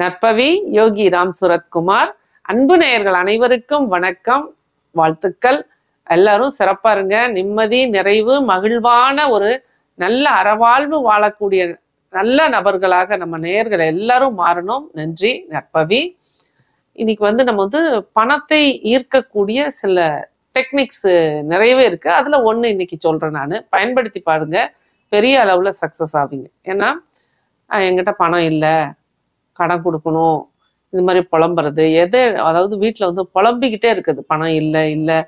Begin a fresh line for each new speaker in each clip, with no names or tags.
நற்பவி யோகி ராம் சுரத்குமார் அன்பு நேயர்கள் அனைவருக்கும் வணக்கம் வாழ்த்துக்கள் எல்லாரும் சிறப்பா இருங்க நிம்மதி நிறைவு மகிழ்வான ஒரு நல்ல அறவாழ்வு வாழக்கூடிய நல்ல நபர்களாக நம்ம நேயர்கள் எல்லாரும் மாறணும் நன்றி நற்பவி இன்னைக்கு வந்து நம்ம வந்து பணத்தை ஈர்க்கக்கூடிய சில டெக்னிக்ஸ் நிறையவே இருக்கு அதுல ஒன்று இன்னைக்கு சொல்றேன் நான் பயன்படுத்தி பாருங்க பெரிய அளவுல சக்சஸ் ஆவீங்க ஏன்னா என்கிட்ட பணம் இல்லை கடன் கொடுக்கணும் இது மாதிரி புலம்புறது எதை அதாவது வீட்டில் வந்து புலம்பிக்கிட்டே இருக்குது பணம் இல்லை இல்லை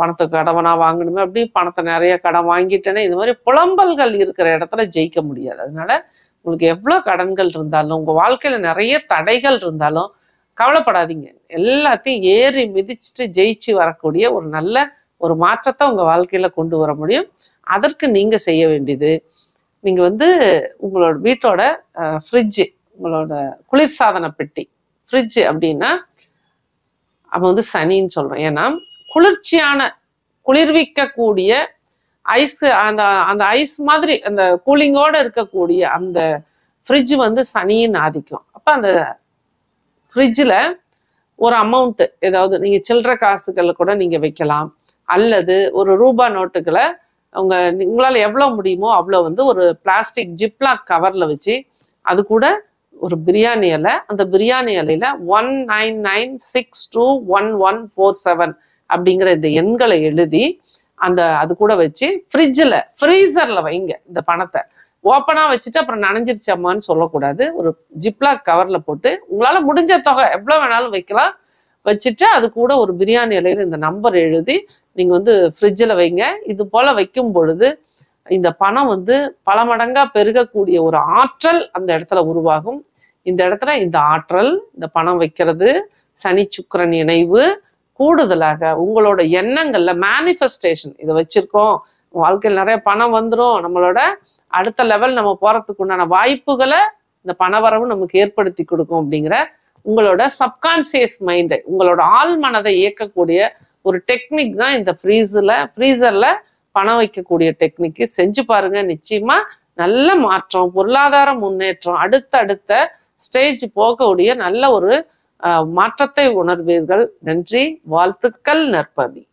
பணத்தை கடவனா வாங்கணுமே அப்படி பணத்தை நிறைய கடன் வாங்கிட்டேனே இது மாதிரி புலம்பல்கள் இருக்கிற இடத்துல ஜெயிக்க முடியாது அதனால உங்களுக்கு எவ்வளோ கடன்கள் இருந்தாலும் உங்கள் வாழ்க்கையில் நிறைய தடைகள் இருந்தாலும் கவலைப்படாதீங்க எல்லாத்தையும் ஏறி மிதிச்சுட்டு ஜெயிச்சு வரக்கூடிய ஒரு நல்ல ஒரு மாற்றத்தை உங்கள் வாழ்க்கையில் கொண்டு வர முடியும் அதற்கு நீங்கள் செய்ய வேண்டியது நீங்கள் வந்து உங்களோட வீட்டோட ஃப்ரிட்ஜு உங்களோட குளிர்சாதன பெட்டி ஃப்ரிட்ஜ் அப்படின்னா அவன் வந்து சனின்னு சொல்றேன் ஏன்னா குளிர்ச்சியான குளிர்விக்கக்கூடிய ஐஸ் அந்த அந்த ஐஸ் மாதிரி அந்த கூலிங்கோட இருக்கக்கூடிய அந்த ஃப்ரிட்ஜ் வந்து சனியின் ஆதிக்கும் அப்போ அந்த ஃப்ரிட்ஜில் ஒரு அமௌண்ட்டு ஏதாவது நீங்கள் சில்லற காசுகளை கூட நீங்கள் வைக்கலாம் அல்லது ஒரு ரூபா நோட்டுகளை அவங்க உங்களால் எவ்வளோ முடியுமோ அவ்வளோ வந்து ஒரு பிளாஸ்டிக் ஜிப்லாக் கவரில் வச்சு அது கூட ஒரு பிரியாணி இலை அந்த பிரியாணி இலையில one nine nine six two one one four seven அப்படிங்கிற இந்த எண்களை எழுதி அந்த அது கூட வச்சு ஃப்ரிட்ஜில் ஃப்ரீசரில் வைங்க இந்த பணத்தை ஓப்பனாக வச்சுட்டு அப்புறம் நனைஞ்சிருச்சம்மான்னு சொல்லக்கூடாது ஒரு ஜிப்லாக் கவரில் போட்டு உங்களால் முடிஞ்ச தொகை எவ்வளோ வேணாலும் வைக்கலாம் வச்சுட்டு அது கூட ஒரு பிரியாணி இலையில இந்த நம்பர் எழுதி நீங்கள் வந்து ஃப்ரிட்ஜில் வைங்க இது போல் வைக்கும் பொழுது இந்த பணம் வந்து பல மடங்கா பெருகக்கூடிய ஒரு ஆற்றல் அந்த இடத்துல உருவாகும் இந்த இடத்துல இந்த ஆற்றல் இந்த பணம் வைக்கிறது சனி சுக்கரன் இணைவு கூடுதலாக உங்களோட எண்ணங்கள்ல மேனிஃபெஸ்டேஷன் இதை வச்சிருக்கோம் வாழ்க்கையில் நிறைய பணம் வந்துடும் நம்மளோட அடுத்த லெவல் நம்ம போறதுக்கு உண்டான வாய்ப்புகளை இந்த பணவரவு நமக்கு ஏற்படுத்தி கொடுக்கும் அப்படிங்கிற உங்களோட சப்கான்சியஸ் மைண்டை உங்களோட ஆள் மனதை இயக்கக்கூடிய ஒரு டெக்னிக் தான் இந்த ஃப்ரீஸில் ஃப்ரீசரில் பணம் வைக்கக்கூடிய டெக்னிக்கு செஞ்சு பாருங்க நிச்சயமா நல்ல மாற்றம் பொருளாதார முன்னேற்றம் அடுத்த அடுத்த ஸ்டேஜ் போகக்கூடிய நல்ல ஒரு மாற்றத்தை உணர்வீர்கள் நன்றி வாழ்த்துக்கள் நற்பவி